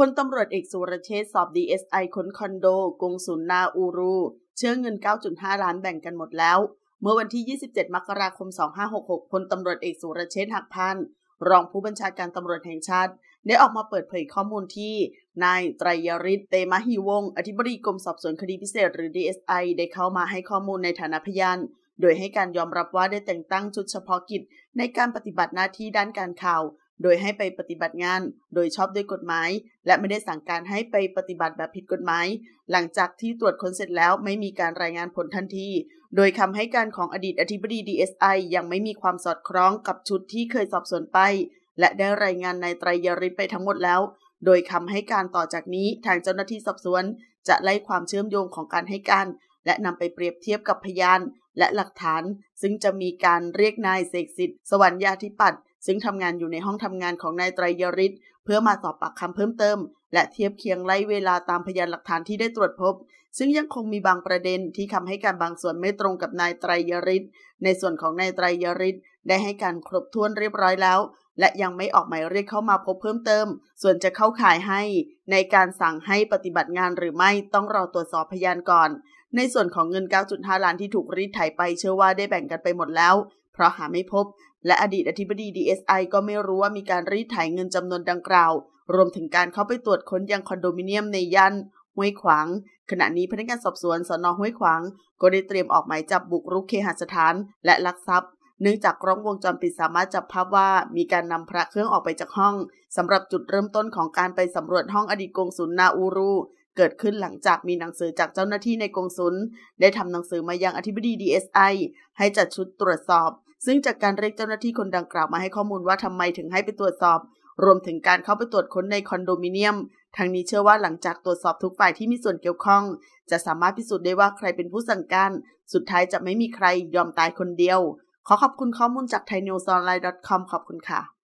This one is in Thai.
พลตำรวจเอกสุรเชษสอบดีเอสไอค้นคอนโด กงสุนนาอูรู เชื่อเงิน 9.5 ล้านแบ่งกันหมดแล้ว เมื่อวันที่ 27 มกราคม 2566พลตำรวจเอกสุรเชษหักพัน รองผู้บัญชาการตำรวจแห่งชาติ ได้ออกมาเปิดเผยข้อมูลที่ นายไตรยริศเตมะฮวง อธิบดีกรมสอบสวนคดีพิเศษหรือ DSI ได้เข้ามาให้ข้อมูลในฐานะพยานโดยให้การยอมรับว่าได้แต่งตั้งชุดเฉพาะกิจในการปฏิบัติหน้าที่ด้านการข่าวโดยให้ไปปฏิบัติงาน โดยชอบด้วยกฎหมาย และไม่ได้สั่งการให้ไปปฏิบัติแบบผิดกฎหมาย หลังจากที่ตรวจค้นเสร็จแล้วไม่มีการรายงานผลทันที โดยคำให้การของอดีตอธิบดี DSI ยังไม่มีความสอดคล้องกับชุดที่เคยสอบสวนไป และได้รายงานในไตรยริศไปทั้งหมดแล้ว โดยคำให้การต่อจากนี้ทางเจ้าหน้าที่สอบสวน จะไล่ความเชื่อมโยงของการให้การ และนำไปเปรียบเทียบกับพยาน และหลักฐาน ซึ่งจะมีการเรียกนายเสกสิทธิ์สวรรญาธิปัตย์ซึ่งทำงานอยู่ในห้องทำงานของนายไตรยริศเพื่อมาสอบปากคำเพิ่มเติม และเทียบเคียงไล่เวลาตามพยานหลักฐานที่ได้ตรวจพบ ซึ่งยังคงมีบางประเด็นที่ทำให้การบางส่วนไม่ตรงกับนายไตรยริศในส่วนของนายไตรยริศได้ให้การครบถ้วนเรียบร้อยแล้ว และยังไม่ออกหมายเรียกเข้ามาพบเพิ่มเติม ส่วนจะเข้าข่ายให้ ในการสั่งให้ปฏิบัติงานหรือไม่ต้องรอตรวจสอบพยานก่อน ในส่วนของเงิน9.5ล้านที่ถูกรีดไถไปเชื่อว่าได้แบ่งกันไปหมดแล้ว เพราะหาไม่พบและอดีตอธิบดี DSI ก็ไม่รู้ว่ามีการรีดไถเงินจำนวนดังกล่าว รวมถึงการเข้าไปตรวจค้นยังคอนโดมิเนียมในย่านห้วยขวาง ขณะนี้พนักงานสอบสวน สนห้วยขวางก็ได้เตรียมออกหมายจับบุกรุกเคหสถานและลักทรัพย์ เนื่องจากกล้องวงจรปิดสามารถจับภาพว่า มีการนำพระเครื่องออกไปจากห้องสำหรับจุดเริ่มต้นของการไปสำรวจห้องอดีตกงสุลนาอูรู เกิดขึ้นหลังจากมีหนังสือจากเจ้าหน้าที่ในกองสุลได้ทำหนังสือมายังอธิบดี DSI ให้จัดชุดตรวจสอบซึ่งจากการเรียกเจ้าหน้าที่คนดังกล่าวมาให้ข้อมูลว่าทำไมถึงให้ไปตรวจสอบ รวมถึงการเข้าไปตรวจค้นในคอนโดมิเนียม ทางนี้เชื่อว่าหลังจากตรวจสอบทุกฝ่ายที่มีส่วนเกี่ยวข้อง จะสามารถพิสูจน์ได้ว่าใครเป็นผู้สั่งการ สุดท้ายจะไม่มีใครยอมตายคนเดียว ขอขอบคุณข้อมูลจากไทยนิวส์ออนไลน์ .com ขอบคุณค่ะ